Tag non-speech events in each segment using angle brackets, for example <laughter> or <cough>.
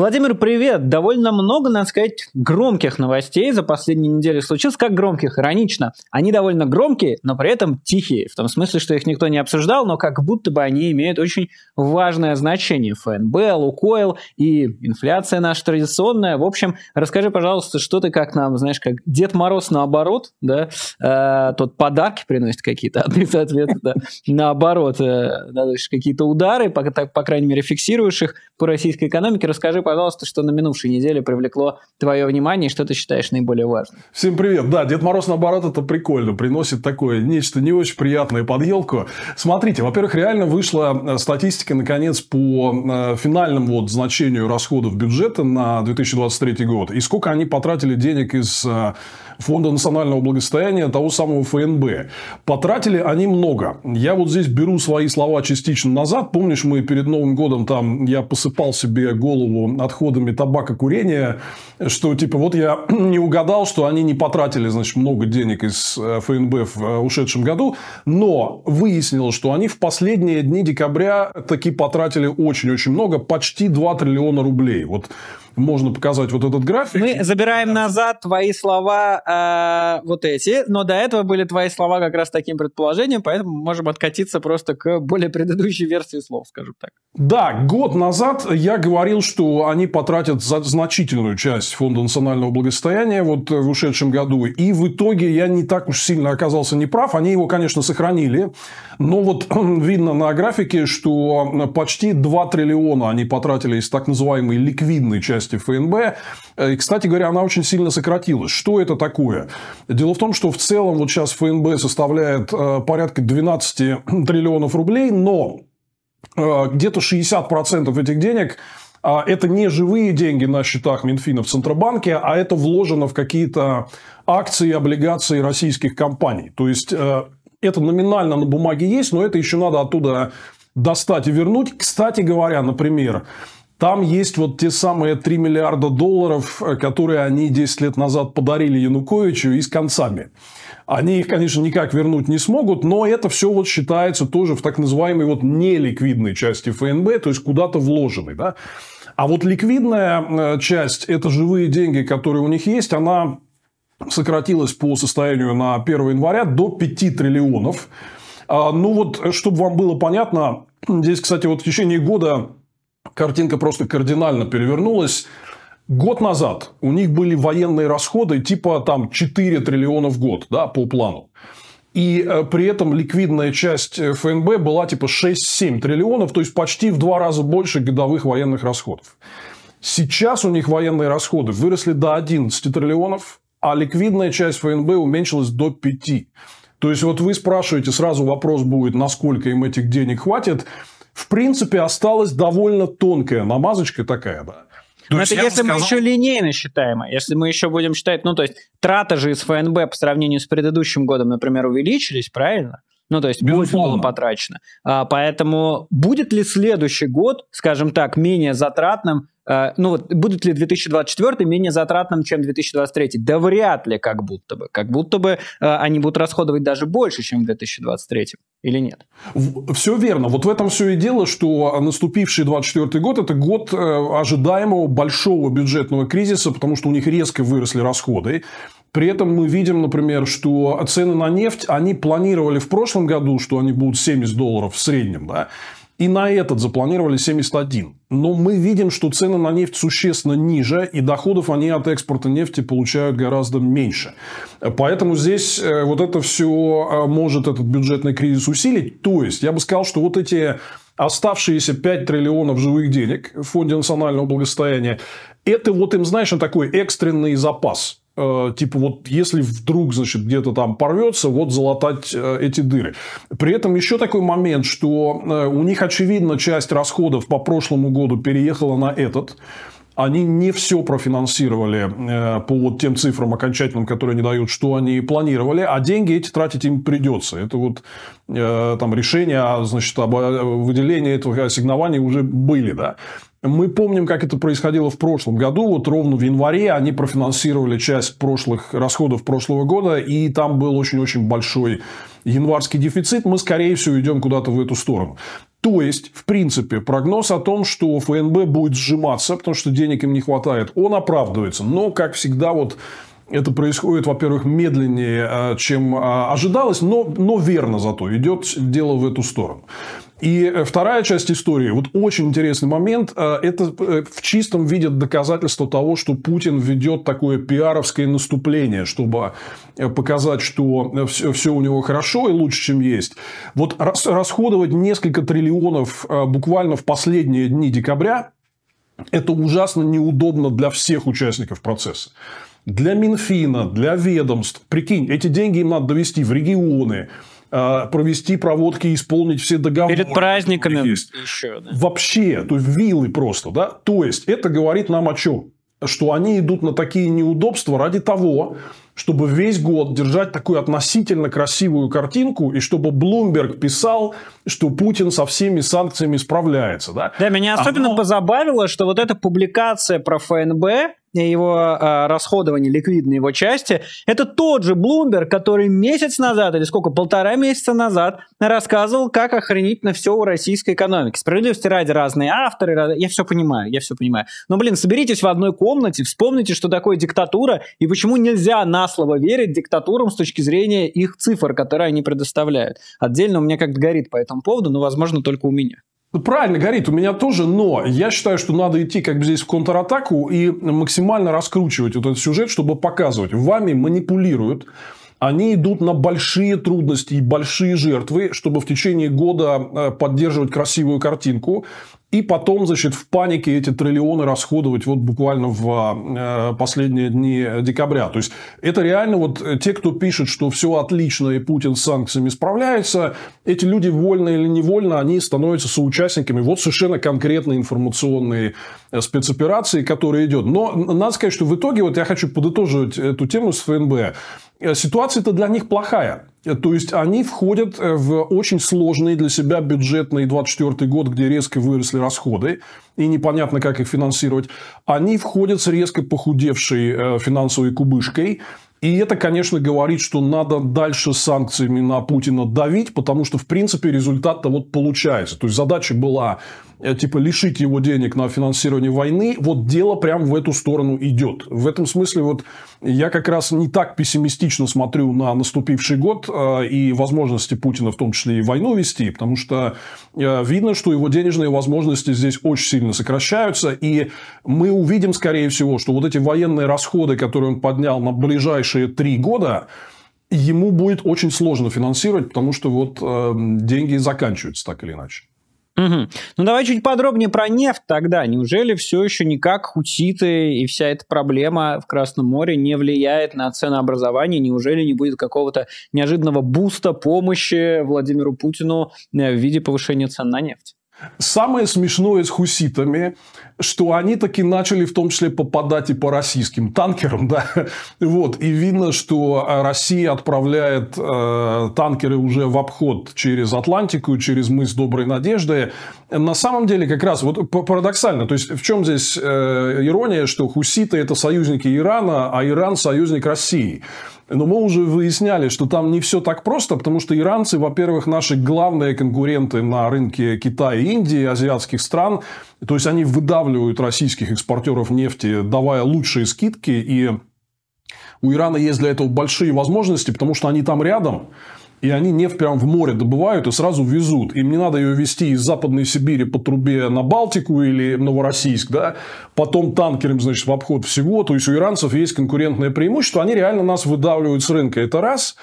Владимир, привет! Довольно много, надо сказать, громких новостей за последние недели случилось. Как громких? Иронично. Они довольно громкие, но при этом тихие. В том смысле, что их никто не обсуждал, но как будто бы они имеют очень важное значение. ФНБ, Лукойл и инфляция наша традиционная. В общем, расскажи, пожалуйста, что ты как нам, знаешь, как Дед Мороз наоборот, да, э, тот подарки приносит какие-то, а <laughs> ты, соответственно, наоборот, э, какие-то удары, по, так, по крайней мере, фиксируешь их по российской экономике. Расскажи, пожалуйста, что на минувшей неделе привлекло твое внимание и что ты считаешь наиболее важным. Всем привет. Да, Дед Мороз, наоборот, это прикольно. Приносит такое нечто не очень приятное под елку. Смотрите, во-первых, реально вышла э, статистика, наконец, по э, финальному вот значению расходов бюджета на 2023 год. И сколько они потратили денег из э, Фонда национального благосостояния, того самого ФНБ. Потратили они много. Я вот здесь беру свои слова частично назад. Помнишь, мы перед Новым годом там я посыпал себе голову отходами табака курения, что типа вот я <clears throat> не угадал, что они не потратили, значит, много денег из э, ФНБ в э, ушедшем году, но выяснилось, что они в последние дни декабря таки потратили очень-очень много, почти 2 триллиона рублей. Вот можно показать вот этот график. Мы забираем назад твои слова э, вот эти, но до этого были твои слова как раз таким предположением, поэтому можем откатиться просто к более предыдущей версии слов, скажем так. Да, год назад я говорил, что они потратят за значительную часть Фонда национального благосостояния вот э, в ушедшем году, и в итоге я не так уж сильно оказался неправ. Они его, конечно, сохранили, но вот <clears throat> видно на графике, что почти 2 триллиона они потратили из так называемой ликвидной части отчетности ФНБ. Э, и, кстати говоря, она очень сильно сократилась. Что это такое? Дело в том, что в целом вот сейчас ФНБ составляет э, порядка 12 <clears throat> триллионов рублей, но э, где-то 60% этих денег а, это не живые деньги на счетах Минфина в Центробанке, а это вложено в какие-то акции и облигации российских компаний. То есть, это номинально на бумаге есть, но это еще надо оттуда достать и вернуть. Кстати говоря, например, там есть вот те самые 3 миллиарда долларов, э, которые они 10 лет назад подарили Януковичу и с концами. Они их, конечно, никак вернуть не смогут, но это все вот считается тоже в так называемой вот неликвидной части ФНБ, то есть куда-то вложенной. Да? А вот ликвидная э, часть – это живые деньги, которые у них есть, она сократилась по состоянию на 1 января до 5 триллионов. А, ну вот, э, чтобы вам было понятно, здесь, кстати, вот в течение года картинка просто кардинально перевернулась. Год назад у них были военные расходы типа там 4 триллиона в год да, по плану. И э, при этом ликвидная часть э, ФНБ была типа 6-7 триллионов, то есть почти в два раза больше годовых военных расходов. Сейчас у них военные расходы выросли до 11 триллионов, а ликвидная часть ФНБ уменьшилась до 5. То есть, вот вы спрашиваете, сразу вопрос будет, насколько им этих денег хватит в принципе, осталась довольно тонкая намазочка такая, да. То ну, Но это если сказал... мы еще линейно считаем, если мы еще будем считать, ну, то есть траты же из ФНБ по сравнению с предыдущим годом, например, увеличились, правильно? Ну, то есть больше было потрачено. А, поэтому будет ли следующий год, скажем так, менее затратным, а, ну вот будет ли 2024 менее затратным, чем 2023? Да вряд ли, как будто бы. Как будто бы а, они будут расходовать даже больше, чем в 2023 или нет? Все верно. Вот в этом все и дело, что наступивший 2024 год – это год э, ожидаемого большого бюджетного кризиса, потому что у них резко выросли расходы. При этом мы видим, например, что цены на нефть, они планировали в прошлом году, что они будут 70 долларов в среднем, да, и на этот запланировали 71. Но мы видим, что цены на нефть существенно ниже, и доходов они от экспорта нефти получают гораздо меньше. Поэтому здесь э, вот это все э, может этот бюджетный кризис усилить. То есть, я бы сказал, что вот эти оставшиеся 5 триллионов живых денег в Фонде национального благосостояния, это вот им, знаешь, такой экстренный запас. Э, типа вот если вдруг, значит, где-то там порвется, вот залатать э, эти дыры. При этом еще такой момент, что э, у них, очевидно, часть расходов по прошлому году переехала на этот. Они не все профинансировали по вот тем цифрам окончательным, которые они дают, что они планировали, а деньги эти тратить им придется. Это вот там решения, значит, об выделении этого ассигнования уже были, да. Мы помним, как это происходило в прошлом году. Вот ровно в январе они профинансировали часть прошлых расходов прошлого года, и там был очень-очень большой январский дефицит. Мы, скорее всего, идем куда-то в эту сторону. То есть, в принципе, прогноз о том, что ФНБ будет сжиматься, потому что денег им не хватает, он оправдывается. Но, как всегда, вот это происходит, во-первых, медленнее, э, чем э, ожидалось, но, но верно зато идет дело в эту сторону. И э, вторая часть истории, вот очень интересный момент, э, это э, в чистом виде доказательство того, что Путин ведет такое пиаровское наступление, чтобы показать, что все у него хорошо и лучше, чем есть. Вот расходовать несколько триллионов буквально в последние дни декабря, это ужасно неудобно для всех участников процесса для Минфина, для ведомств. Прикинь, эти деньги им надо довести в регионы, Э, провести проводки, исполнить все договоры. Перед праздниками есть. еще. Да. Вообще, то есть вилы просто, да. То есть это говорит нам о чем? Что они идут на такие неудобства ради того, чтобы весь год держать такую относительно красивую картинку, и чтобы Блумберг писал, что Путин со всеми санкциями справляется. Да, да меня особенно а Оно... позабавило, что вот эта публикация про ФНБ, его э, расходование ликвидной его части, это тот же Bloomberg, который месяц назад, или сколько, полтора месяца назад рассказывал, как охранить на все у российской экономики. Справедливости ради разные авторы, я все понимаю, я все понимаю. Но, блин, соберитесь в одной комнате, вспомните, что такое диктатура, и почему нельзя на слово верить диктатурам с точки зрения их цифр, которые они предоставляют. Отдельно у меня как-то горит по этому поводу, но, возможно, только у меня. Ну, правильно, горит. У меня тоже, но я считаю, что надо идти как бы здесь в контратаку и максимально раскручивать вот этот сюжет, чтобы показывать. Вами манипулируют они идут на большие трудности и большие жертвы, чтобы в течение года э, поддерживать красивую картинку. И потом, значит, в панике эти триллионы расходовать вот буквально в э, последние дни декабря. То есть, это реально вот э, те, кто пишет, что все отлично и Путин с санкциями справляется, эти люди вольно или невольно, они становятся соучастниками вот совершенно конкретной информационной спецоперации, которая идет. Но надо сказать, что в итоге, вот я хочу подытоживать эту тему с ФНБ. Э, ситуация-то для них плохая. Э, то есть, они входят э, в очень сложный для себя бюджетный 24 год, где резко выросли расходы, и непонятно, как их финансировать. Они входят с резко похудевшей финансовой кубышкой, и это, конечно, говорит, что надо дальше санкциями на Путина давить, потому что, в принципе, результат-то вот получается. То есть, задача была Э, типа лишить его денег на финансирование войны, вот дело прям в эту сторону идет. В этом смысле вот я как раз не так пессимистично смотрю на наступивший год э, и возможности Путина в том числе и войну вести, потому что э, видно, что его денежные возможности здесь очень сильно сокращаются, и мы увидим, скорее всего, что вот эти военные расходы, которые он поднял на ближайшие три года, ему будет очень сложно финансировать, потому что вот э, деньги заканчиваются так или иначе. Угу. Ну давай чуть подробнее про нефть тогда. Неужели все еще никак хутиты и вся эта проблема в Красном море не влияет на ценообразование? Неужели не будет какого-то неожиданного буста помощи Владимиру Путину э, в виде повышения цен на нефть? Самое смешное с хуситами что они таки начали в том числе попадать и по российским танкерам, <laughs> да, вот, и видно, что а, Россия отправляет э, танкеры уже в обход через Атлантику, через мыс Доброй Надежды. На самом деле, как раз, вот парадоксально, то есть, в чем здесь э, ирония, что хуситы – это союзники Ирана, а Иран – союзник России. Но мы уже выясняли, что там не все так просто, потому что иранцы, во-первых, наши главные конкуренты на рынке Китая и Индии, азиатских стран. То есть, они выдавливают российских экспортеров нефти, давая лучшие скидки. И у Ирана есть для этого большие возможности, потому что они там рядом. И они нефть прям в море добывают и сразу везут. Им не надо ее везти из Западной Сибири по трубе на Балтику или Новороссийск, да, потом танкером, значит, в обход всего. То есть, у иранцев есть конкурентное преимущество. Они реально нас выдавливают с рынка. Это Раз.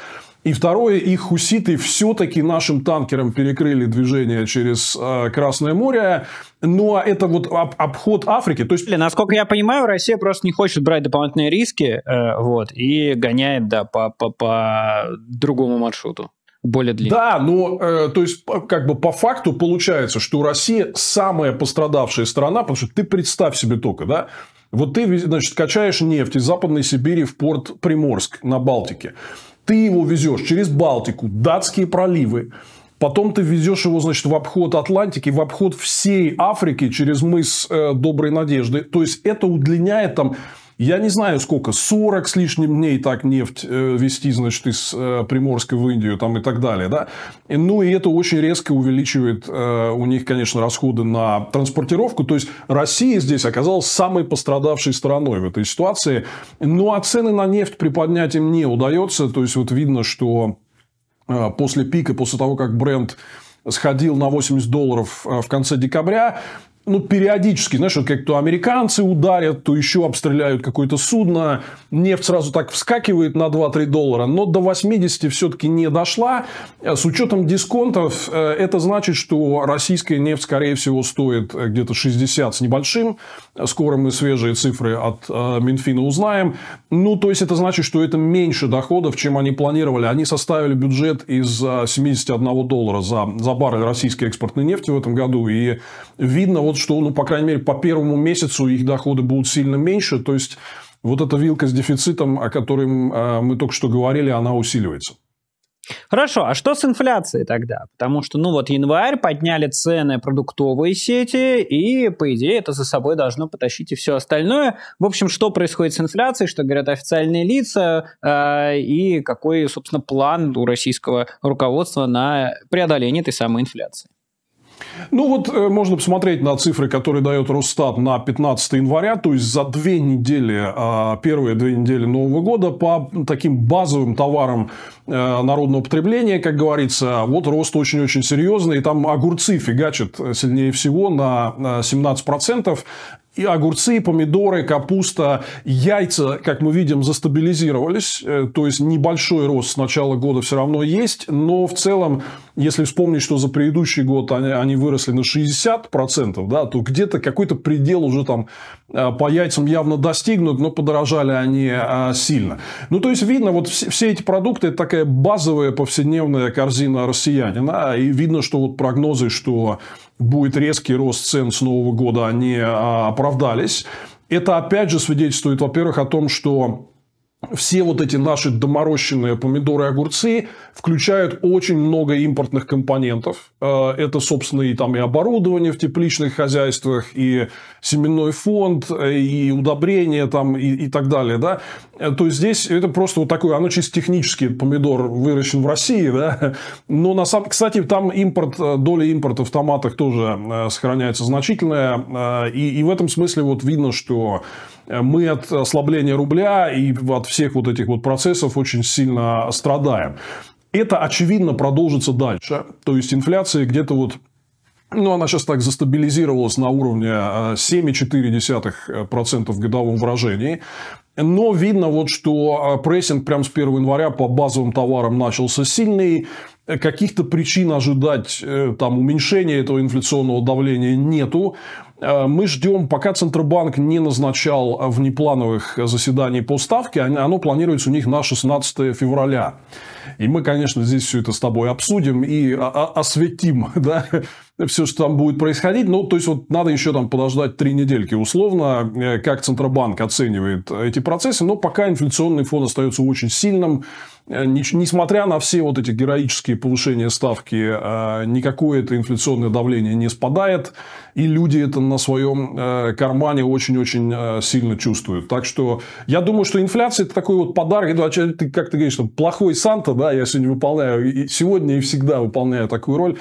И второе, их хуситы все-таки нашим танкерам перекрыли движение через э, Красное море. Но ну, а это вот об, обход Африки. То есть... Насколько я понимаю, Россия просто не хочет брать дополнительные риски э, вот, и гоняет да, по, по, по другому маршруту более длинный. Да, но э, то есть как бы по факту получается, что Россия самая пострадавшая страна, потому что ты представь себе только, да, вот ты, значит, качаешь нефть из Западной Сибири в порт Приморск на Балтике ты его везешь через Балтику, датские проливы, Потом ты везешь его, значит, в обход Атлантики, в обход всей Африки через мыс э, Доброй Надежды. То есть, это удлиняет там я не знаю, сколько, 40 с лишним дней так нефть э, вести, значит, из э, Приморской в Индию там и так далее, да. Ну, и это очень резко увеличивает э, у них, конечно, расходы на транспортировку. То есть, Россия здесь оказалась самой пострадавшей стороной в этой ситуации. Ну, а цены на нефть приподнять им не удается. То есть, вот видно, что после пика, после того, как бренд сходил на 80 долларов в конце декабря, ну, периодически, знаешь, вот как то американцы ударят, то еще обстреляют какое-то судно, нефть сразу так вскакивает на 2-3 доллара, но до 80 все-таки не дошла. Э, с учетом дисконтов, э, это значит, что российская нефть, скорее всего, стоит э, где-то 60 с небольшим. Скоро мы свежие цифры от Минфина узнаем. Ну, то есть, это значит, что это меньше доходов, чем они планировали. Они составили бюджет из 71 доллара за, за баррель российской экспортной нефти в этом году. И видно, вот что, ну, по крайней мере, по первому месяцу их доходы будут сильно меньше. То есть, вот эта вилка с дефицитом, о которой э, мы только что говорили, она усиливается. Хорошо, а что с инфляцией тогда? Потому что, ну вот, январь подняли цены продуктовые сети, и, по идее, это за собой должно потащить и все остальное. В общем, что происходит с инфляцией, что говорят официальные лица, э, и какой, собственно, план у российского руководства на преодоление этой самой инфляции? Ну вот э, можно посмотреть на цифры, которые дает Росстат на 15 января, то есть за две недели, а, первые две недели Нового года по таким базовым товарам э, народного потребления, как говорится, вот рост очень-очень серьезный, и там огурцы фигачат э, сильнее всего на 17%, и огурцы, помидоры, капуста, яйца, как мы видим, застабилизировались. Э, то есть, небольшой рост с начала года все равно есть. Но в целом, если вспомнить, что за предыдущий год они, они выросли на 60%, да, то где-то какой-то предел уже там э, по яйцам явно достигнут, но подорожали они э, сильно. Ну, то есть, видно, вот все, все эти продукты – это такая базовая повседневная корзина россиянина. И видно, что вот прогнозы, что будет резкий рост цен с Нового года, они а, оправдались. Это опять же свидетельствует, во-первых, о том, что все вот эти наши доморощенные помидоры и огурцы включают очень много импортных компонентов. Э, это, собственно, и там и оборудование в тепличных хозяйствах, и семенной фонд, э, и удобрения там, и, и так далее. Да? Э, то есть, здесь это просто вот такой, оно чисто технический помидор выращен в России, да? но на самом... Кстати, там импорт, доля импорта в томатах тоже сохраняется значительная, и, и в этом смысле вот видно, что мы от ослабления рубля и от всех вот этих вот процессов очень сильно страдаем. Это, очевидно, продолжится дальше. То есть, инфляция где-то вот ну, она сейчас так застабилизировалась на уровне 7,4% э, в годовом выражении. Но видно, вот, что э, прессинг прямо с 1 января по базовым товарам начался сильный. Каких-то причин ожидать э, там, уменьшения этого инфляционного давления нету. Э, мы ждем, пока Центробанк не назначал э, внеплановых заседаний по ставке, оно планируется у них на 16 февраля. И мы, конечно, здесь все это с тобой обсудим и а, а, осветим, <laughs> да, все, что там будет происходить. Ну, то есть, вот надо еще там подождать три недельки условно, э, как Центробанк оценивает эти процессы. Но пока инфляционный фон остается очень сильным. Э, несмотря на все вот эти героические повышения ставки, э, никакое это инфляционное давление не спадает. И люди это на своем кармане очень-очень сильно чувствуют. Так что, я думаю, что инфляция – это такой вот подарок. Ну, а ты Как ты говоришь, что плохой Санта, да, я сегодня выполняю, сегодня и всегда выполняю такую роль.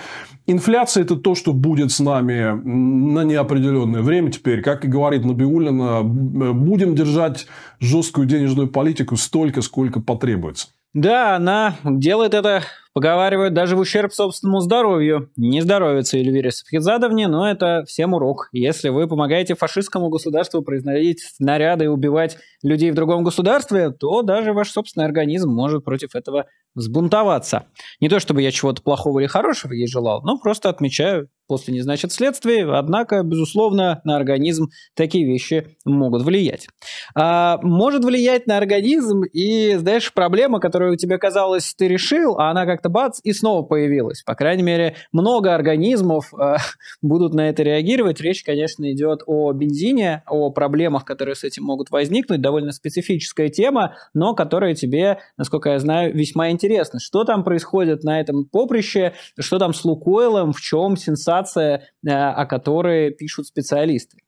Инфляция – это то, что будет с нами на неопределенное время теперь. Как и говорит Набиулина, будем держать жесткую денежную политику столько, сколько потребуется. Да, она делает это Поговаривают, даже в ущерб собственному здоровью. Не здоровится Эльвире Сафхизадовне, но это всем урок. Если вы помогаете фашистскому государству производить снаряды и убивать людей в другом государстве, то даже ваш собственный организм может против этого взбунтоваться. Не то чтобы я чего-то плохого или хорошего ей желал, но просто отмечаю, после не значит следствие, однако, безусловно, на организм такие вещи могут влиять. А, может влиять на организм и, знаешь, проблема, которую тебе казалось, ты решил, а она как-то как-то бац, и снова появилась. По крайней мере, много организмов э, <laughs> будут на это реагировать. Речь, конечно, идет о бензине, о проблемах, которые с этим могут возникнуть. Довольно специфическая тема, но которая тебе, насколько я знаю, весьма интересна. Что там происходит на этом поприще, что там с Лукойлом, в чем сенсация, э, о которой пишут специалисты?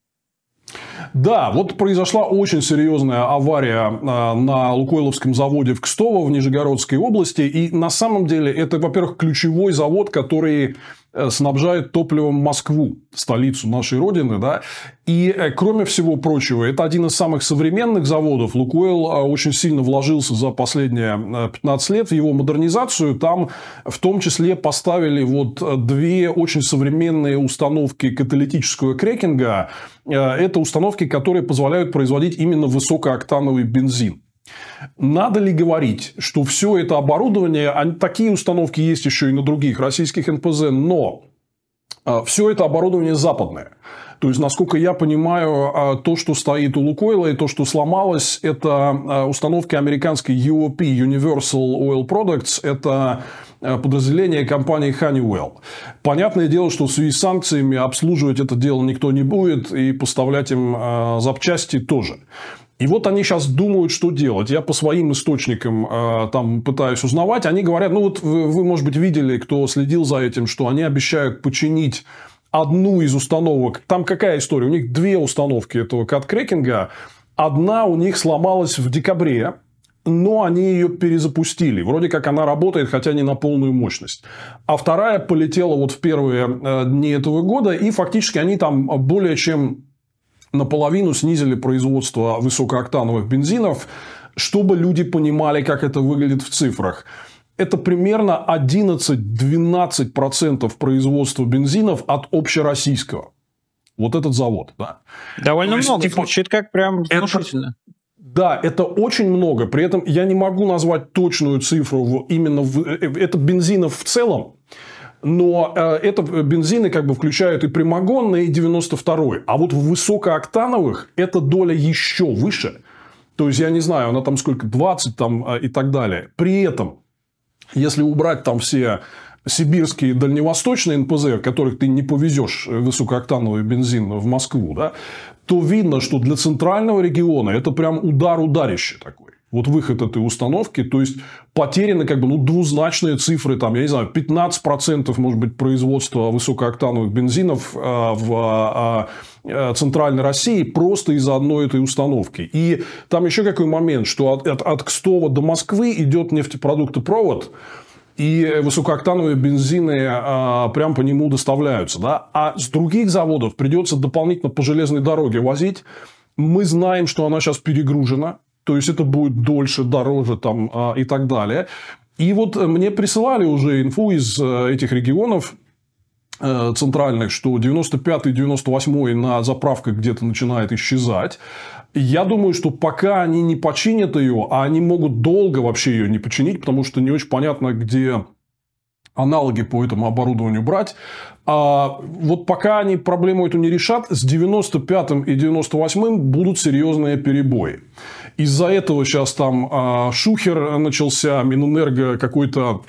Да, вот произошла очень серьезная авария а, на Лукойловском заводе в Кстово в Нижегородской области. И на самом деле это, во-первых, ключевой завод, который Э, снабжает топливом Москву, столицу нашей Родины. Да? И, э, кроме всего прочего, это один из самых современных заводов. «Лукойл» э, очень сильно вложился за последние 15 лет в его модернизацию. Там в том числе поставили вот две очень современные установки каталитического крекинга. Это установки, которые позволяют производить именно высокооктановый бензин. Надо ли говорить, что все это оборудование, а такие установки есть еще и на других российских НПЗ, но а, все это оборудование западное. То есть, насколько я понимаю, а, то, что стоит у Лукойла и то, что сломалось, это установки американской UOP, e Universal Oil Products, это подразделение компании Honeywell. Понятное дело, что в связи с санкциями обслуживать это дело никто не будет и поставлять им запчасти тоже. И вот они сейчас думают, что делать. Я по своим источникам э, там пытаюсь узнавать. Они говорят, ну вот вы, вы, может быть, видели, кто следил за этим, что они обещают починить одну из установок. Там какая история? У них две установки этого каткрекинга. Одна у них сломалась в декабре, но они ее перезапустили. Вроде как она работает, хотя не на полную мощность. А вторая полетела вот в первые э, дни этого года, и фактически они там более чем наполовину снизили производство высокооктановых бензинов, чтобы люди понимали, как это выглядит в цифрах. Это примерно 11-12% производства бензинов от общероссийского. Вот этот завод, да. Довольно есть, много. Типа, звучит как прям это... Да, это очень много. При этом я не могу назвать точную цифру именно в... Э, э, это бензинов в целом но э, это э, бензины как бы включают и прямогонные, и 92-й. А вот в высокооктановых эта доля еще выше. То есть, я не знаю, она там сколько, 20 там, э, и так далее. При этом, если убрать там все сибирские и дальневосточные НПЗ, которых ты не повезешь э, высокооктановый бензин в Москву, да, то видно, что для центрального региона это прям удар ударище такой вот выход этой установки. То есть, потеряны как бы ну, двузначные цифры. Там, я не знаю, 15% может быть производства высокооктановых бензинов э, в э, э, Центральной России просто из-за одной этой установки. И там еще какой момент, что от, от, от Кстова до Москвы идет нефтепродуктопровод, и высокооктановые бензины а, прям по нему доставляются. Да? А с других заводов придется дополнительно по железной дороге возить. Мы знаем, что она сейчас перегружена. То есть, это будет дольше, дороже там, а, и так далее. И вот э, мне присылали уже инфу из э, этих регионов, э, центральных, что 95-98 на заправках где-то начинает исчезать. Я думаю, что пока они не починят ее, а они могут долго вообще ее не починить, потому что не очень понятно, где аналоги по этому оборудованию брать. А вот пока они проблему эту не решат, с 95-м и 98-м будут серьезные перебои. Из-за этого сейчас там а, Шухер начался, Минэнерго какой-то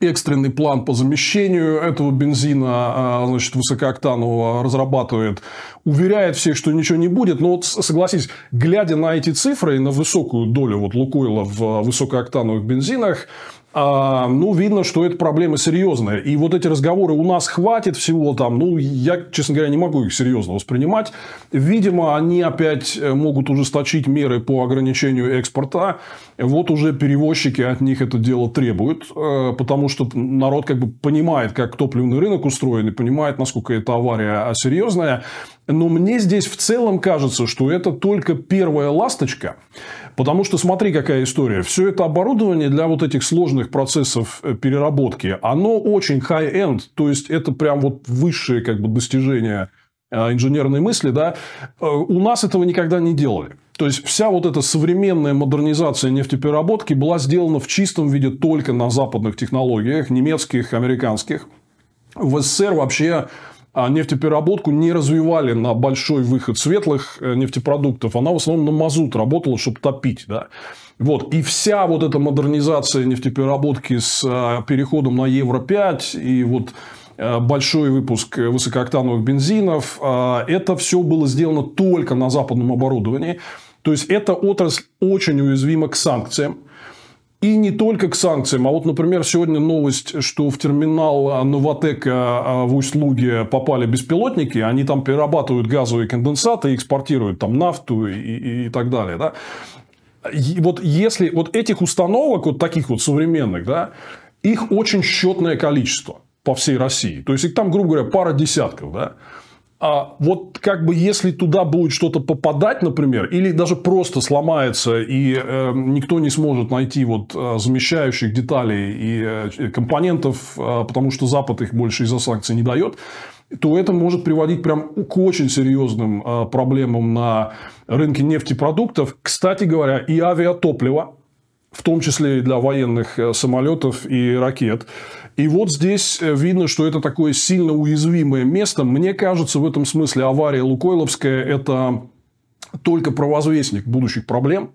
экстренный план по замещению этого бензина, а, значит, высокооктанового разрабатывает, уверяет всех, что ничего не будет. Но вот согласись, глядя на эти цифры и на высокую долю вот Лукойла в а, высокооктановых бензинах, а, ну, видно, что эта проблема серьезная. И вот эти разговоры у нас хватит всего там, ну, я, честно говоря, не могу их серьезно воспринимать. Видимо, они опять э, могут ужесточить меры по ограничению экспорта. Вот уже перевозчики от них это дело требуют, э, потому что народ как бы понимает, как топливный рынок устроен, и понимает, насколько эта авария а, серьезная. Но мне здесь в целом кажется, что это только первая ласточка. Потому что смотри, какая история. Все это оборудование для вот этих сложных процессов э, переработки, оно очень high-end. То есть, это прям вот высшее как бы достижение э, инженерной мысли, да, э, у нас этого никогда не делали. То есть, вся вот эта современная модернизация нефтепереработки была сделана в чистом виде только на западных технологиях, немецких, американских. В СССР вообще а нефтепереработку не развивали на большой выход светлых э, нефтепродуктов. Она в основном на мазут работала, чтобы топить. Да? Вот. И вся вот эта модернизация нефтепереработки с э, переходом на Евро-5 и вот э, большой выпуск высокооктановых бензинов. Это все было сделано только на западном оборудовании. То есть, эта отрасль очень уязвима к санкциям. И не только к санкциям. А вот, например, сегодня новость, что в терминал а, Новотека а, в Усть-Луге попали беспилотники. Они там перерабатывают газовые конденсаты и экспортируют там нафту и, и, и так далее. Да? И вот если вот этих установок, вот таких вот современных, да, их очень счетное количество по всей России. То есть, их там, грубо говоря, пара десятков. Да? А вот как бы если туда будет что-то попадать, например, или даже просто сломается и э, никто не сможет найти вот э, замещающих деталей и э, компонентов, э, потому что Запад их больше из-за санкций не дает, то это может приводить прям к очень серьезным э, проблемам на рынке нефтепродуктов. Кстати говоря, и авиатопливо, в том числе и для военных э, самолетов и ракет. И вот здесь э, видно, что это такое сильно уязвимое место. Мне кажется, в этом смысле авария Лукойловская – это только провозвестник будущих проблем.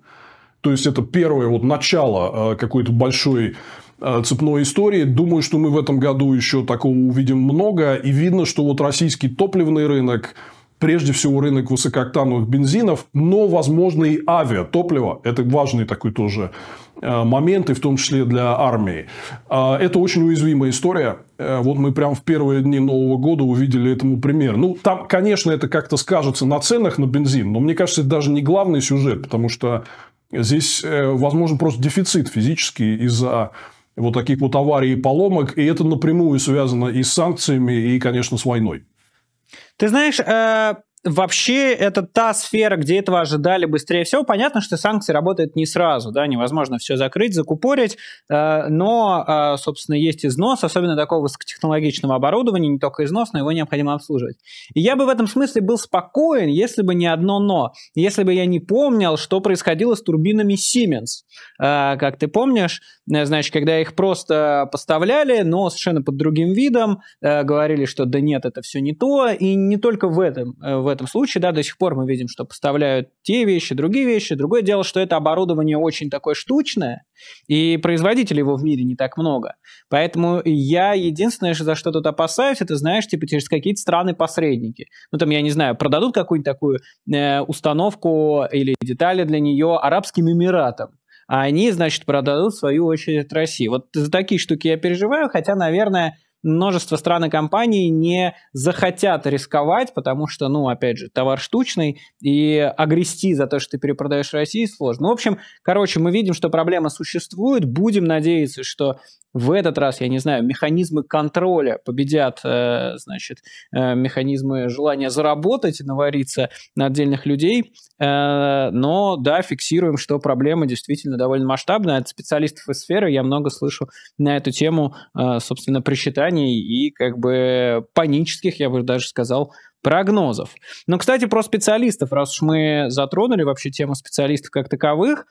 То есть, это первое вот начало э, какой-то большой э, цепной истории. Думаю, что мы в этом году еще такого увидим много. И видно, что вот российский топливный рынок, прежде всего рынок высокооктановых бензинов, но, возможно, и авиатопливо. Это важный такой тоже Э, моменты, в том числе для армии. А, это очень уязвимая история. Э, вот мы прям в первые дни Нового года увидели этому пример. Ну, там, конечно, это как-то скажется на ценах на бензин, но мне кажется, это даже не главный сюжет, потому что здесь, э, возможно, просто дефицит физический из-за вот таких вот аварий и поломок, и это напрямую связано и с санкциями, и, конечно, с войной. Ты знаешь, вообще это та сфера, где этого ожидали быстрее всего. Понятно, что санкции работают не сразу, да, невозможно все закрыть, закупорить, э, но, э, собственно, есть износ, особенно такого высокотехнологичного оборудования, не только износ, но его необходимо обслуживать. И я бы в этом смысле был спокоен, если бы не одно «но», если бы я не помнил, что происходило с турбинами Siemens. Э, как ты помнишь, значит, когда их просто поставляли, но совершенно под другим видом, говорили, что да нет, это все не то, и не только в этом, в этом этом случае, да, до сих пор мы видим, что поставляют те вещи, другие вещи. Другое дело, что это оборудование очень такое штучное, и производителей его в мире не так много. Поэтому я единственное, за что тут опасаюсь, это, знаешь, типа через какие-то страны-посредники. Ну, там, я не знаю, продадут какую-нибудь такую э, установку или детали для нее Арабским Эмиратам а они, значит, продадут в свою очередь России. Вот за такие штуки я переживаю, хотя, наверное, множество стран и компаний не захотят рисковать, потому что, ну, опять же, товар штучный, и огрести за то, что ты перепродаешь России, сложно. Ну, в общем, короче, мы видим, что проблема существует, будем надеяться, что в этот раз, я не знаю, механизмы контроля победят, э, значит, э, механизмы желания заработать и навариться на отдельных людей, э, но, да, фиксируем, что проблема действительно довольно масштабная. От специалистов из сферы я много слышу на эту тему, э, собственно, причитаний ожиданий и как бы панических, я бы даже сказал, прогнозов. Но, кстати, про специалистов, раз уж мы затронули вообще тему специалистов как таковых,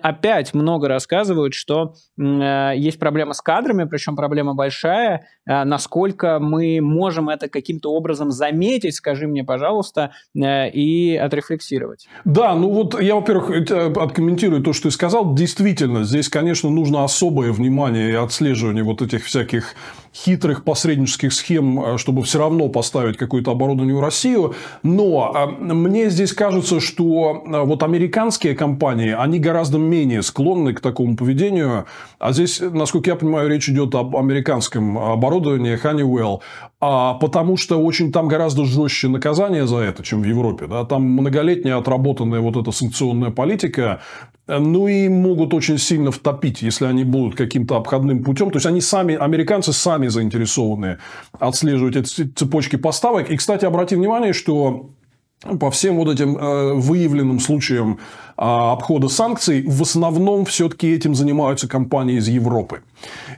опять много рассказывают, что э, есть проблема с кадрами, причем проблема большая. Э, насколько мы можем это каким-то образом заметить, скажи мне, пожалуйста, э, и отрефлексировать. Да, ну вот я, во-первых, э, откомментирую то, что ты сказал. Действительно, здесь, конечно, нужно особое внимание и отслеживание вот этих всяких хитрых посреднических схем, э, чтобы все равно поставить какое-то оборудование в Россию. Но э, мне здесь кажется, что э, вот американские компании, они гораздо менее склонны к такому поведению. А здесь, насколько я понимаю, речь идет об американском оборудовании Honeywell. а Потому что очень там гораздо жестче наказание за это, чем в Европе. Да? Там многолетняя отработанная вот эта санкционная политика, Э, ну и могут очень сильно втопить, если они будут каким-то обходным путем. То есть они сами, американцы сами заинтересованы отслеживать эти цепочки поставок. И, кстати, обрати внимание, что ну, по всем вот этим э, выявленным случаям а, обхода санкций, в основном все-таки этим занимаются компании из Европы.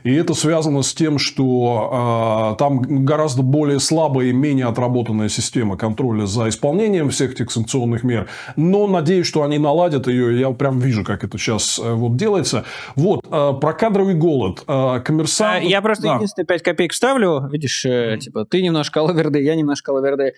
И это связано с тем, что а, там гораздо более слабая и менее отработанная система контроля за исполнением всех этих санкционных мер. Но надеюсь, что они наладят ее. Я прям вижу, как это сейчас э, вот делается. Вот, э, про кадровый голод. Э, коммерсант... я просто да. единственные 5 копеек ставлю. Видишь, типа, ты немножко лаверды, я немножко лаверды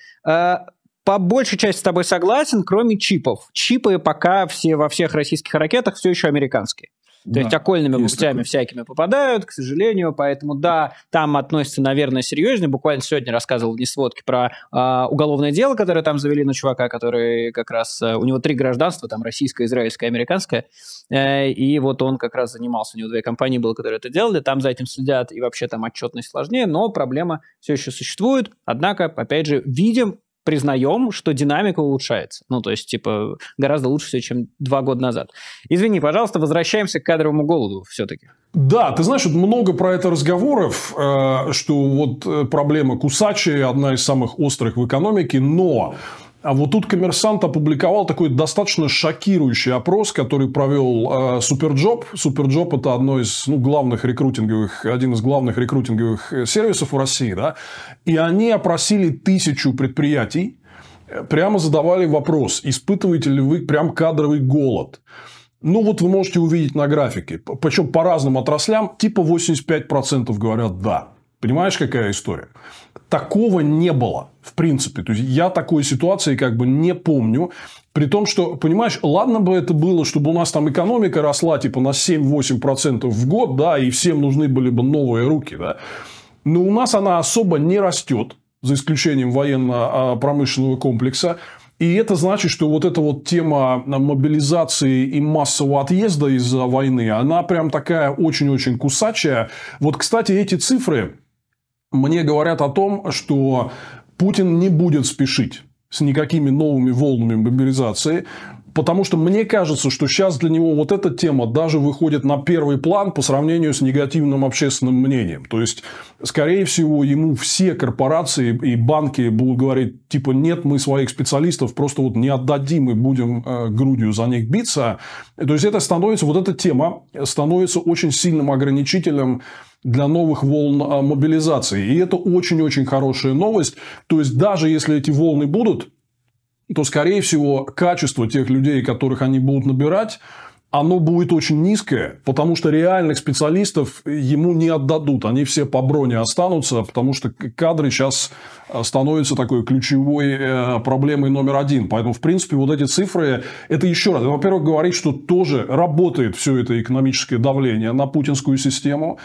по большей части с тобой согласен, кроме чипов. Чипы пока все во всех российских ракетах все еще американские. То да, есть окольными есть путями такое. всякими попадают, к сожалению, поэтому да, там относится, наверное, серьезнее. Буквально сегодня рассказывал в несводке про э, уголовное дело, которое там завели на чувака, который как раз э, у него три гражданства, там российское, израильское, американское, э, и вот он как раз занимался, у него две компании было, которые это делали, там за этим следят и вообще там отчетность сложнее, но проблема все еще существует. Однако, опять же, видим признаем, что динамика улучшается. Ну, то есть, типа, гораздо лучше все, чем два года назад. Извини, пожалуйста, возвращаемся к кадровому голоду все-таки. Да, ты знаешь, много про это разговоров, э, что вот э, проблема кусачи одна из самых острых в экономике, но а вот тут коммерсант опубликовал такой достаточно шокирующий опрос, который провел э, Суперджоп. Суперджоп это одно из ну, главных рекрутинговых, один из главных рекрутинговых э, сервисов в России. Да? И они опросили тысячу предприятий, э, прямо задавали вопрос, испытываете ли вы прям кадровый голод. Ну, вот вы можете увидеть на графике. Причем по разным отраслям типа 85% говорят «да». Понимаешь, какая история? такого не было, в принципе. То есть, я такой ситуации как бы не помню. При том, что, понимаешь, ладно бы это было, чтобы у нас там экономика росла типа на 7-8% в год, да, и всем нужны были бы новые руки, да. Но у нас она особо не растет, за исключением военно-промышленного комплекса. И это значит, что вот эта вот тема а, мобилизации и массового отъезда из-за войны, она прям такая очень-очень кусачая. Вот, кстати, эти цифры, мне говорят о том, что Путин не будет спешить с никакими новыми волнами мобилизации, Потому что мне кажется, что сейчас для него вот эта тема даже выходит на первый план по сравнению с негативным общественным мнением. То есть, скорее всего, ему все корпорации и банки будут говорить, типа, нет, мы своих специалистов просто вот не отдадим и будем э, грудью за них биться. То есть, это становится, вот эта тема становится очень сильным ограничителем для новых волн а, мобилизации. И это очень-очень хорошая новость. То есть, даже если эти волны будут, то, скорее всего, качество тех людей, которых они будут набирать, оно будет очень низкое, потому что реальных специалистов ему не отдадут. Они все по броне останутся, потому что кадры сейчас а, становятся такой ключевой э, проблемой номер один. Поэтому, в принципе, вот эти цифры, это еще раз, во-первых, говорит, что тоже работает все это экономическое давление на путинскую систему.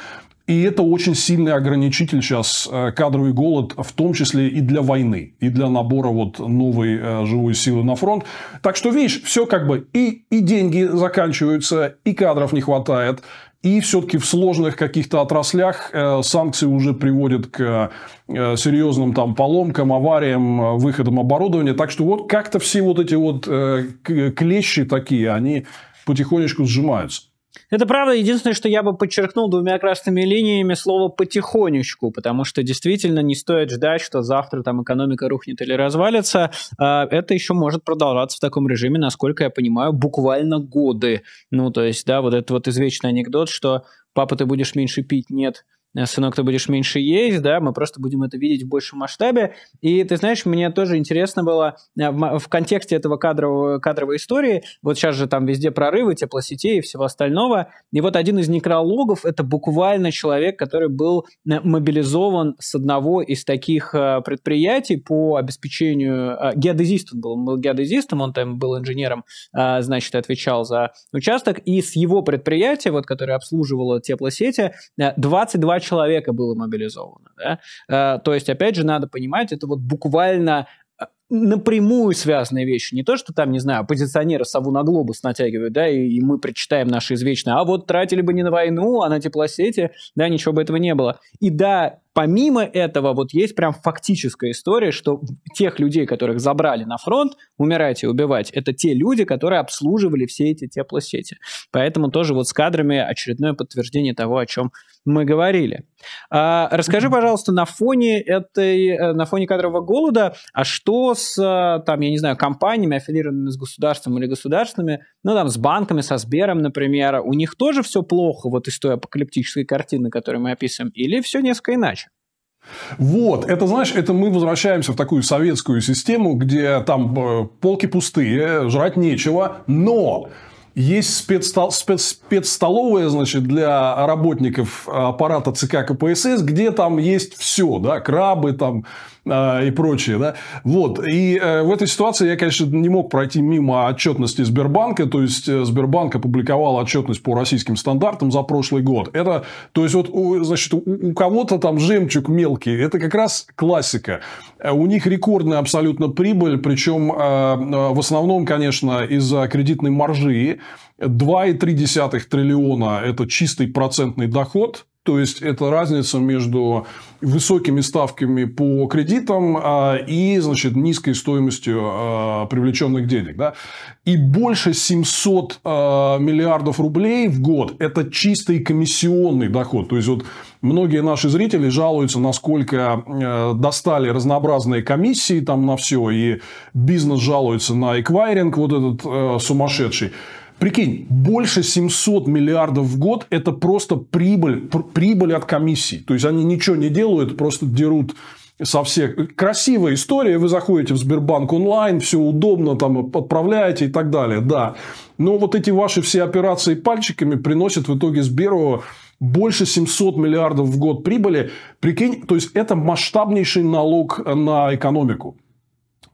И это очень сильный ограничитель сейчас, э, кадровый голод, в том числе и для войны, и для набора вот новой э, живой силы на фронт. Так что, видишь, все как бы и, и деньги заканчиваются, и кадров не хватает, и все-таки в сложных каких-то отраслях э, санкции уже приводят к серьезным там поломкам, авариям, выходам оборудования. Так что вот как-то все вот эти вот клещи такие, они потихонечку сжимаются. Это правда. Единственное, что я бы подчеркнул двумя красными линиями слово «потихонечку», потому что действительно не стоит ждать, что завтра там экономика рухнет или развалится. А, это еще может продолжаться в таком режиме, насколько я понимаю, буквально годы. Ну, то есть, да, вот этот вот извечный анекдот, что «папа, ты будешь меньше пить?» Нет, Э, сынок, ты будешь меньше есть, да, мы просто будем это видеть в большем масштабе. И ты знаешь, мне тоже интересно было э, в контексте этого кадрового, кадровой истории, вот сейчас же там везде прорывы, теплосетей и всего остального, и вот один из некрологов, это буквально человек, который был э, мобилизован с одного из таких предприятий по обеспечению, геодезист он был, он был геодезистом, он там был инженером, значит, отвечал за участок, и с его предприятия, вот, которое обслуживало теплосети, 22 человека было мобилизовано. Да? Э, то есть, опять же, надо понимать, это вот буквально э, напрямую связанные вещи. Не то, что там, не знаю, оппозиционеры сову на глобус натягивают, да, и, и мы прочитаем наши извечные, а вот тратили бы не на войну, а на теплосети, да, ничего бы этого не было. И да, Помимо этого, вот есть прям фактическая история, что тех людей, которых забрали на фронт, умирать и убивать, это те люди, которые обслуживали все эти теплосети. Поэтому тоже вот с кадрами очередное подтверждение того, о чем мы говорили. А, расскажи, пожалуйста, на фоне этой, э, на фоне кадрового голода, а что с, э, там, я не знаю, компаниями, аффилированными с государством или государственными, ну, там, с банками, со Сбером, например, у них тоже все плохо вот из той апокалиптической картины, которую мы описываем, или все несколько иначе? Вот, это, знаешь, это мы возвращаемся в такую советскую систему, где там э, полки пустые, жрать нечего, но есть спецстол, спец, спецстоловая, значит, для работников аппарата ЦК КПСС, где там есть все, да, крабы, там, а, и прочее. Да? Вот. И э, в этой ситуации я, конечно, не мог пройти мимо отчетности Сбербанка. То есть, э, Сбербанк опубликовал отчетность по российским стандартам за прошлый год. Это, то есть, вот, значит, у кого-то там жемчуг мелкий. Это как раз классика. Э, у них рекордная абсолютно прибыль. Причем, в основном, конечно, из-за кредитной маржи. 2,3 триллиона – это чистый процентный доход то есть, это разница между высокими ставками по кредитам а, и значит, низкой стоимостью а, привлеченных денег. Да? И больше 700 а, миллиардов рублей в год – это чистый комиссионный доход. То есть, вот многие наши зрители жалуются, насколько достали разнообразные комиссии там на все, и бизнес жалуется на эквайринг вот этот сумасшедший. Прикинь, больше 700 миллиардов в год – это просто прибыль, прибыль от комиссий. То есть, они ничего не делают, просто дерут со всех. Красивая история, вы заходите в Сбербанк онлайн, все удобно, там отправляете и так далее, да. Но вот эти ваши все операции пальчиками приносят в итоге Сберу больше 700 миллиардов в год прибыли. Прикинь, то есть это масштабнейший налог на экономику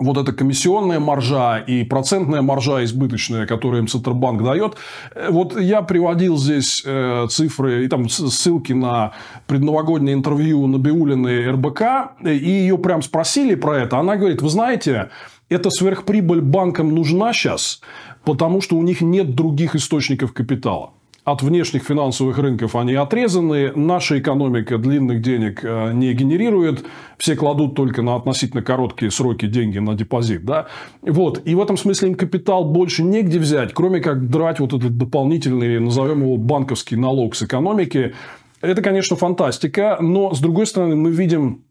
вот эта комиссионная маржа и процентная маржа избыточная, которую им Центробанк дает. Э, вот я приводил здесь э, цифры и там ссылки на предновогоднее интервью на Набиулиной РБК, э, и ее прям спросили про это. Она говорит, вы знаете, эта сверхприбыль банкам нужна сейчас, потому что у них нет других источников капитала от внешних финансовых рынков они отрезаны, наша экономика длинных денег э, не генерирует, все кладут только на относительно короткие сроки деньги на депозит. Да? Вот. И в этом смысле им капитал больше негде взять, кроме как драть вот этот дополнительный, назовем его банковский налог с экономики. Это, конечно, фантастика, но, с другой стороны, мы видим,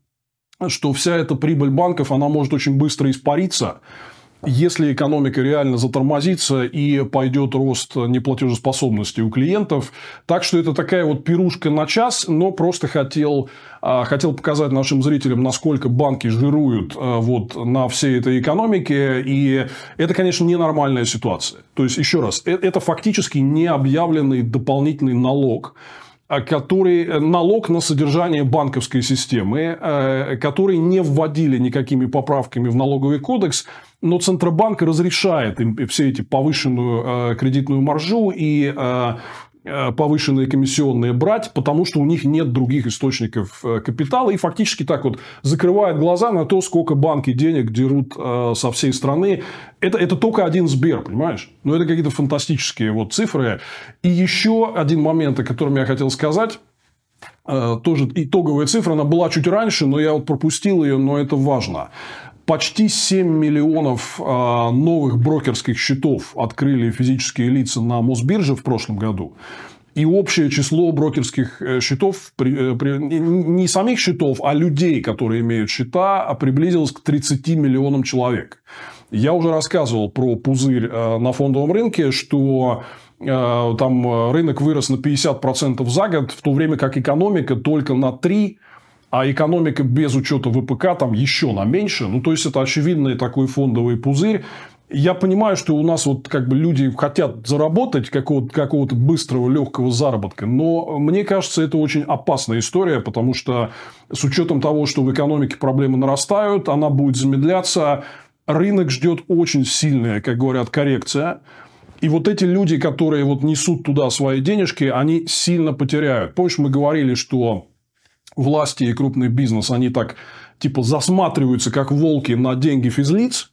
что вся эта прибыль банков, она может очень быстро испариться. Если экономика реально затормозится и пойдет рост неплатежеспособности у клиентов. Так что это такая вот пирушка на час, но просто хотел, а, хотел показать нашим зрителям, насколько банки жируют а, вот на всей этой экономике. И это, конечно, ненормальная ситуация. То есть, еще раз, э, это фактически необъявленный дополнительный налог а, который налог на содержание банковской системы, э, который не вводили никакими поправками в налоговый кодекс, но Центробанк разрешает им все эти повышенную э, кредитную маржу и э, Э, повышенные комиссионные брать, потому что у них нет других источников э, капитала. И фактически так вот закрывает глаза на то, сколько банки денег дерут э, со всей страны. Это, это только один Сбер, понимаешь? Но ну, это какие-то фантастические вот цифры. И еще один момент, о котором я хотел сказать тоже итоговая цифра, она была чуть раньше, но я вот пропустил ее, но это важно. Почти 7 миллионов а, новых брокерских счетов открыли физические лица на Мосбирже в прошлом году. И общее число брокерских э, счетов, э, не самих счетов, а людей, которые имеют счета, приблизилось к 30 миллионам человек. Я уже рассказывал про пузырь э, на фондовом рынке, что там рынок вырос на 50% за год, в то время как экономика только на 3% а экономика без учета ВПК там еще на меньше. Ну, то есть, это очевидный такой фондовый пузырь. Я понимаю, что у нас вот как бы люди хотят заработать какого-то, какого быстрого, легкого заработка, но мне кажется, это очень опасная история, потому что с учетом того, что в экономике проблемы нарастают, она будет замедляться, рынок ждет очень сильная, как говорят, коррекция. И вот эти люди, которые вот несут туда свои денежки, они сильно потеряют. Помнишь, мы говорили, что власти и крупный бизнес, они так типа засматриваются, как волки, на деньги физлиц,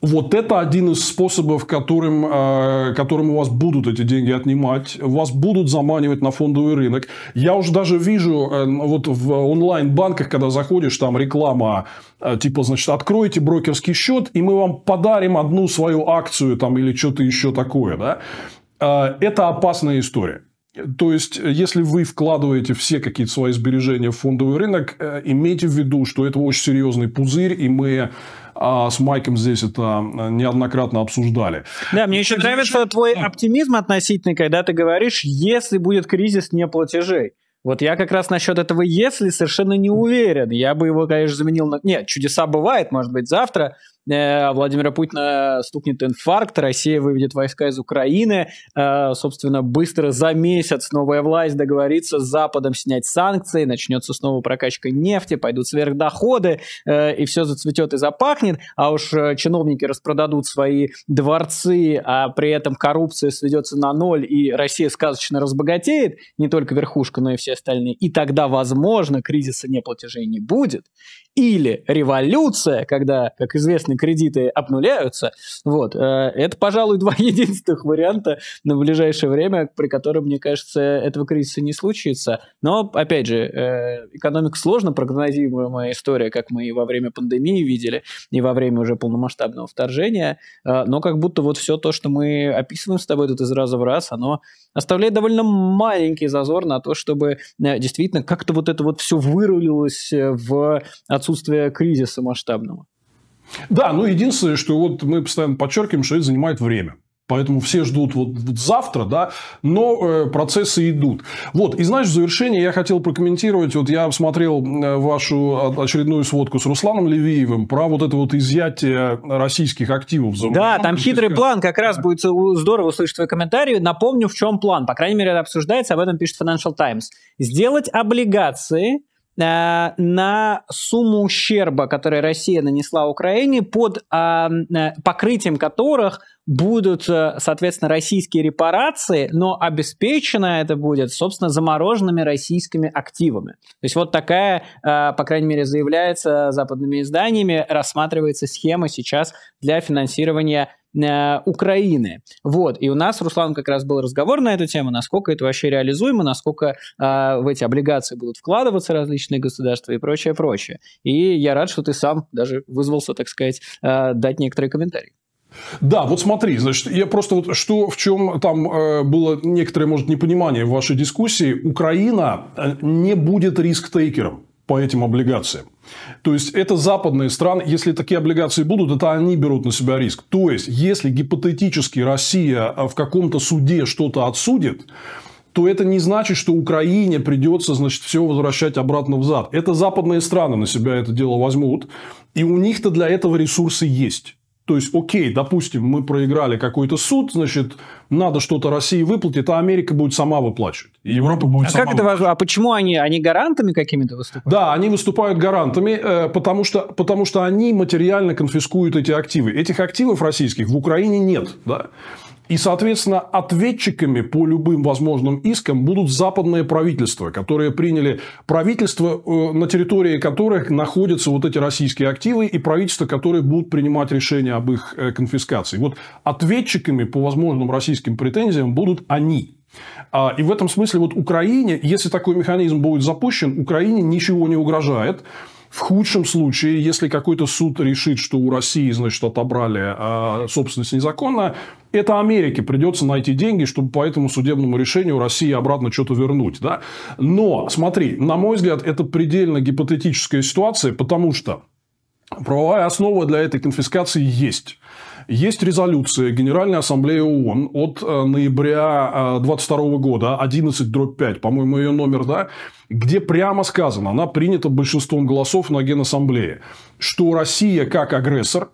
вот это один из способов, которым, э, которым у вас будут эти деньги отнимать. Вас будут заманивать на фондовый рынок. Я уже даже вижу, э, вот в онлайн-банках, когда заходишь, там реклама, э, типа, значит, откройте брокерский счет, и мы вам подарим одну свою акцию там, или что-то еще такое. Да? Э, это опасная история. То есть, э, если вы вкладываете все какие-то свои сбережения в фондовый рынок, э, имейте в виду, что это очень серьезный пузырь, и мы а, с Майком здесь это э, неоднократно обсуждали. Да, мне еще нравится твой оптимизм относительно, когда ты говоришь, если будет кризис неплатежей. Вот я как раз насчет этого «если» совершенно не уверен. Я бы его, конечно, заменил на... Нет, чудеса бывает, может быть, завтра Э, Владимира Путина стукнет инфаркт, Россия выведет войска из Украины, э, собственно, быстро за месяц новая власть договорится с Западом снять санкции, начнется снова прокачка нефти, пойдут сверхдоходы, э, и все зацветет и запахнет, а уж чиновники распродадут свои дворцы, а при этом коррупция сведется на ноль, и Россия сказочно разбогатеет, не только верхушка, но и все остальные, и тогда, возможно, кризиса неплатежей не будет, или революция, когда, как известно, кредиты обнуляются. Вот, э, это, пожалуй, <laughs> два единственных варианта на ближайшее время, при котором, мне кажется, этого кризиса не случится. Но, опять же, э, экономика сложно прогнозируемая история, как мы и во время пандемии видели, и во время уже полномасштабного вторжения. Э, но как будто вот все то, что мы описываем с тобой тут из раза в раз, оно оставляет довольно маленький зазор на то, чтобы действительно как-то вот это вот все вырулилось в отсутствие кризиса масштабного. Да, ну единственное, что вот мы постоянно подчеркиваем, что это занимает время. Поэтому все ждут вот, вот завтра, да, но э, процессы идут. Вот, и знаешь, в завершение я хотел прокомментировать, вот я смотрел э, вашу очередную сводку с Русланом Левиевым про вот это вот изъятие российских активов. За да, там хитрый план, как раз будет здорово услышать твой комментарий. Напомню, в чем план, по крайней мере, это обсуждается, об этом пишет Financial Times. Сделать облигации Э, на сумму ущерба, который Россия нанесла Украине, под а, э, покрытием которых будут, э, соответственно, российские репарации, но обеспечено это будет, собственно, замороженными российскими активами. То есть вот такая, по крайней мере, заявляется западными изданиями, рассматривается схема сейчас для финансирования Э, Украины. Вот, и у нас, Руслан, как раз был разговор на эту тему, насколько это вообще реализуемо, насколько э, в эти облигации будут вкладываться различные государства и прочее, прочее. И я рад, что ты сам даже вызвался, так сказать, э, дать некоторые комментарии. Да, вот смотри, значит, я просто вот что в чем там э, было некоторое, может, непонимание в вашей дискуссии. Украина э, не будет риск-тейкером по этим облигациям. То есть, это западные страны, если такие облигации будут, это они берут на себя риск. То есть, если гипотетически Россия а, в каком-то суде что-то отсудит, то это не значит, что Украине придется значит, все возвращать обратно в зад. Это западные страны на себя это дело возьмут. И у них-то для этого ресурсы есть. То есть, окей, допустим, мы проиграли какой-то суд, значит, надо что-то России выплатить, а Америка будет сама выплачивать. И Европа будет а сама как это важно? А почему они? Они гарантами какими-то выступают? Да, они выступают гарантами, э, потому что, потому что они материально конфискуют эти активы. Этих активов российских в Украине нет. Да? И, соответственно, ответчиками по любым возможным искам будут западные правительства, которые приняли правительства, э, на территории которых находятся вот эти российские активы, и правительства, которые будут принимать решения об их э, конфискации. Вот ответчиками по возможным российским претензиям будут они. А, и в этом смысле вот Украине, если такой механизм будет запущен, Украине ничего не угрожает. В худшем случае, если какой-то суд решит, что у России, значит, отобрали э, собственность незаконно, это Америке придется найти деньги, чтобы по этому судебному решению России обратно что-то вернуть. Да? Но, смотри, на мой взгляд, это предельно гипотетическая ситуация, потому что правовая основа для этой конфискации есть. Есть резолюция Генеральной Ассамблеи ООН от э, ноября 22 э, года, 11 дробь 5, по-моему, ее номер, да, где прямо сказано, она принята большинством голосов на Генассамблее, что Россия как агрессор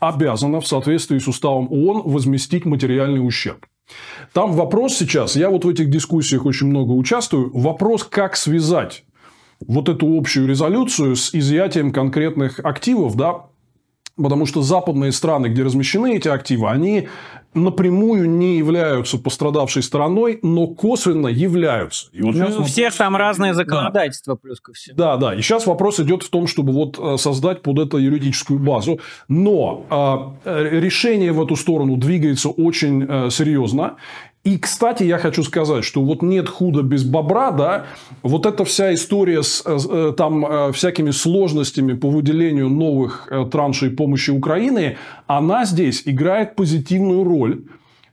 обязана в соответствии с уставом ООН возместить материальный ущерб. Там вопрос сейчас, я вот в этих дискуссиях очень много участвую, вопрос, как связать вот эту общую резолюцию с изъятием конкретных активов, да, Потому что западные страны, где размещены эти активы, они напрямую не являются пострадавшей стороной, но косвенно являются. И вот ну, у всех вопрос... там разные законодательства да. плюс ко всему. Да, да. И сейчас вопрос идет в том, чтобы вот э, создать под это юридическую базу. Но а, э, решение в эту сторону двигается очень э, серьезно. И, кстати, я хочу сказать, что вот нет худа без бобра, да, вот эта вся история с э, э, там э, всякими сложностями по выделению новых траншей помощи Украины, она здесь играет позитивную роль.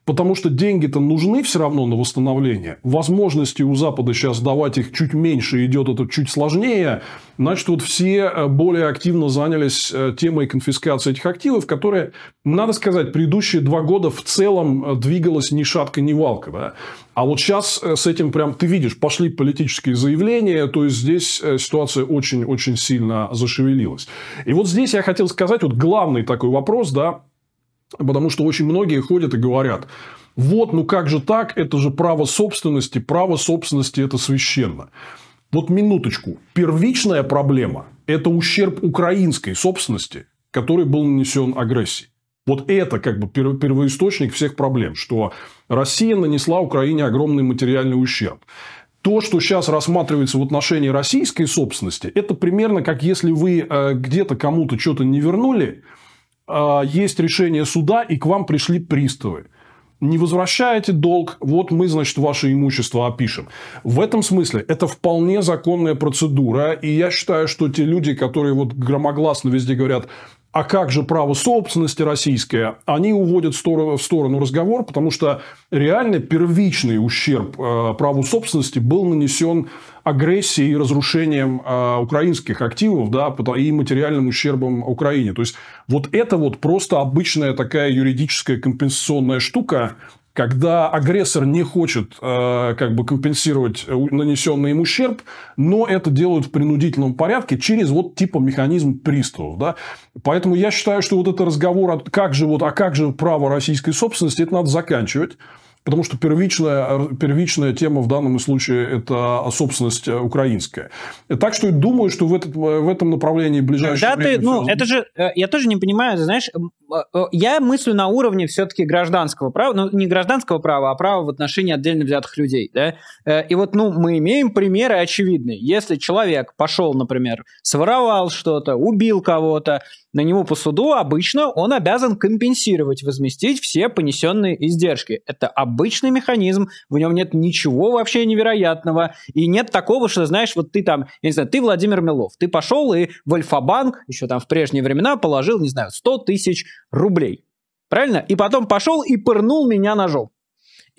Потому что деньги-то нужны все равно на восстановление. Возможности у Запада сейчас давать их чуть меньше, идет это чуть сложнее. Значит, вот все э, более активно занялись э, темой конфискации этих активов, которые, надо сказать, предыдущие два года в целом э, двигалась ни шатка, ни валка. Да? А вот сейчас с этим прям, ты видишь, пошли политические заявления, то есть здесь ситуация очень-очень сильно зашевелилась. И вот здесь я хотел сказать, вот главный такой вопрос, да, Потому что очень многие ходят и говорят, вот, ну как же так, это же право собственности, право собственности это священно. Вот минуточку. Первичная проблема – это ущерб украинской собственности, который был нанесен агрессией. Вот это как бы первоисточник всех проблем, что Россия нанесла Украине огромный материальный ущерб. То, что сейчас рассматривается в отношении российской собственности, это примерно как если вы э, где-то кому-то что-то не вернули – а, есть решение суда, и к вам пришли приставы. Не возвращаете долг, вот мы, значит, ваше имущество опишем. В этом смысле это вполне законная процедура. И я считаю, что те люди, которые вот громогласно везде говорят, а как же право собственности российское, они уводят в сторону разговор, потому что реально первичный ущерб э, праву собственности был нанесен агрессией и разрушением э, украинских активов да, и материальным ущербом Украине. То есть, вот это вот просто обычная такая юридическая компенсационная штука, когда агрессор не хочет э, как бы компенсировать э, нанесенный им ущерб, но это делают в принудительном порядке через вот типа механизм приставов. Да? Поэтому я считаю, что вот этот разговор, о как же вот, а как же право российской собственности, это надо заканчивать. Потому что первичная, первичная тема в данном случае – это собственность э, украинская. Так что думаю, что в, этот, в этом направлении в ближайшее Да время... Ты, ну, это же, я тоже не понимаю, знаешь, Э, э, я мыслю на уровне все-таки гражданского права, ну, не гражданского права, а права в отношении отдельно взятых людей, да, э, и вот, ну, мы имеем примеры очевидные. Если человек пошел, например, своровал что-то, убил кого-то, на него по суду обычно он обязан компенсировать, возместить все понесенные издержки. Это обычный механизм, в нем нет ничего вообще невероятного, и нет такого, что, знаешь, вот ты там, я не знаю, ты Владимир Милов, ты пошел и в Альфа-банк, еще там в прежние времена, положил, не знаю, 100 тысяч рублей. Правильно? И потом пошел и пырнул меня ножом.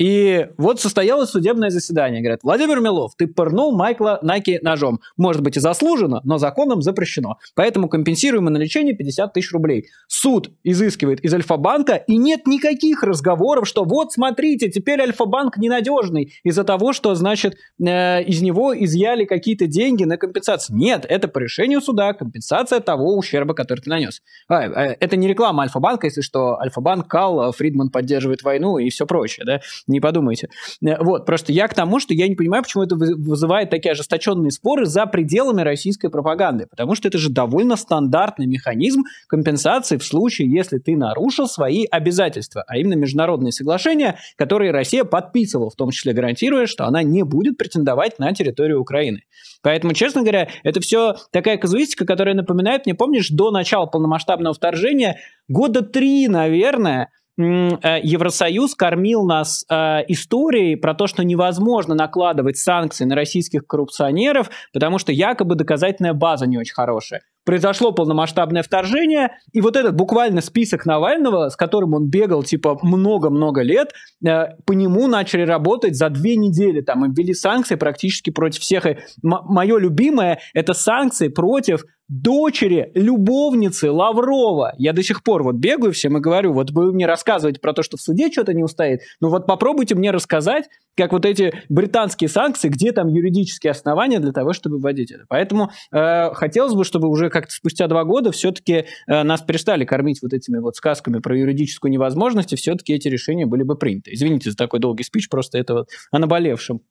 И вот состоялось судебное заседание. Говорят, Владимир Милов, ты пырнул Майкла Найки ножом. Может быть и заслуженно, но законом запрещено. Поэтому компенсируемо на лечение 50 тысяч рублей. Суд изыскивает из Альфа-банка, и нет никаких разговоров, что вот смотрите, теперь Альфа-банк ненадежный из-за того, что, значит, э, из него изъяли какие-то деньги на компенсацию. Нет, это по решению суда компенсация того ущерба, который ты нанес. А, э, это не реклама Альфа-банка, если что, Альфа-банк, Кал, э, Фридман поддерживает войну и все прочее, да? не подумайте. Э, вот, просто я к тому, что я не понимаю, почему это вызывает такие ожесточенные споры за пределами российской пропаганды, потому что это же довольно стандартный механизм компенсации в случае, если ты нарушил свои обязательства, а именно международные соглашения, которые Россия подписывала, в том числе гарантируя, что она не будет претендовать на территорию Украины. Поэтому, честно говоря, это все такая казуистика, которая напоминает мне, помнишь, до начала полномасштабного вторжения года три, наверное, Э, Евросоюз кормил нас э, историей про то, что невозможно накладывать санкции на российских коррупционеров, потому что якобы доказательная база не очень хорошая произошло полномасштабное вторжение, и вот этот буквально список Навального, с которым он бегал, типа, много-много лет, э, по нему начали работать за две недели, там, и ввели санкции практически против всех. И мое любимое – это санкции против дочери, любовницы Лаврова. Я до сих пор вот бегаю всем и говорю, вот вы мне рассказываете про то, что в суде что-то не устоит, ну вот попробуйте мне рассказать, как вот эти британские санкции, где там юридические основания для того, чтобы вводить это. Поэтому э, хотелось бы, чтобы уже как-то спустя два года все-таки э, нас перестали кормить вот этими вот сказками про юридическую невозможность, и все-таки эти решения были бы приняты. Извините за такой долгий спич, просто это вот о наболевшем.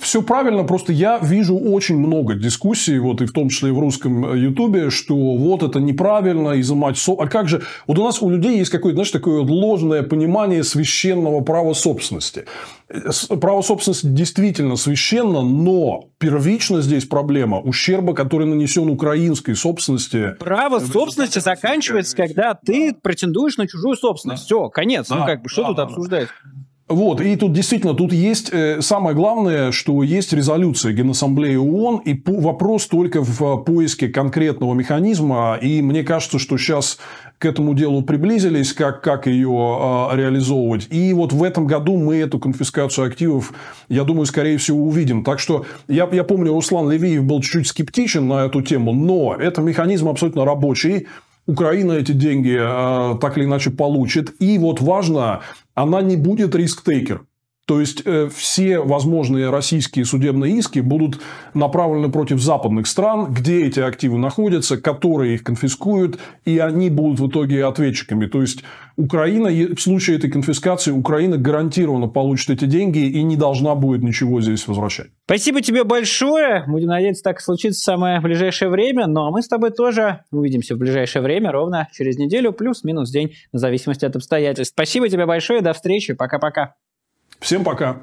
Все правильно, просто я вижу очень много дискуссий, вот и в том числе и в русском э, ютубе, что вот это неправильно, изымать со... А как же... Вот у нас у людей есть какое-то, знаешь, такое ложное понимание священного права собственности. Э, право собственности действительно священно, но первично здесь проблема ущерба, который нанесен украинской собственности. Право собственности заканчивается, когда ты претендуешь на чужую собственность. Да. Все, конец. Ну, да. Ну, как бы, что да, тут да, обсуждать? Да. Вот, и тут действительно, тут есть э, самое главное, что есть резолюция Генассамблеи ООН, и вопрос только в э, поиске конкретного механизма, и мне кажется, что сейчас к этому делу приблизились, как, как ее э, а, реализовывать. И вот в этом году мы эту конфискацию активов, я думаю, скорее всего, увидим. Так что я, я помню, Руслан Левиев был чуть-чуть скептичен на эту тему, но это механизм абсолютно рабочий. Украина эти деньги э, так или иначе получит. И вот важно, она не будет риск-тейкер. То есть, э, все возможные российские судебные иски будут направлены против западных стран, где эти активы находятся, которые их конфискуют, и они будут в итоге ответчиками. То есть, Украина, в случае этой конфискации, Украина гарантированно получит эти деньги и не должна будет ничего здесь возвращать. Спасибо тебе большое. Будем надеяться, так случится в самое ближайшее время. Ну, а мы с тобой тоже увидимся в ближайшее время, ровно через неделю, плюс-минус день, в зависимости от обстоятельств. Спасибо тебе большое, до встречи, пока-пока. Всем пока.